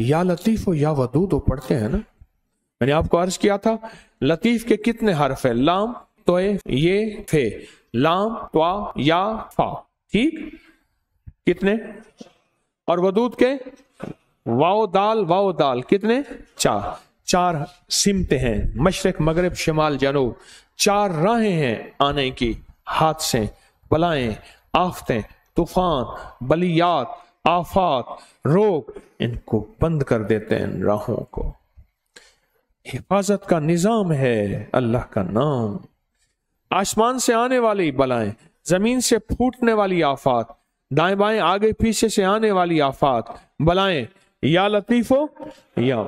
या लतीफ़ या वदूद वो पढ़ते हैं ना मैंने आपको अर्ज किया था लतीफ़ के कितने हर्फ है लाम तो ये थे लाम त्वा या फा ठीक कितने और वदूद के वाओ दाल वाओ दाल कितने चार चार सिमते हैं मशरक मगरब शमाल जनूब चार राहें हैं आने की हादसे पलाएं आफतें तूफान बलियात आफात रोग इनको बंद कर देते हैं इन राहों को हिफाजत का निज़ाम है अल्लाह का नाम आसमान से आने वाली बलाएं जमीन से फूटने वाली आफात दाएं बाएं आगे पीछे से आने वाली आफात बलाएं या लतीफो या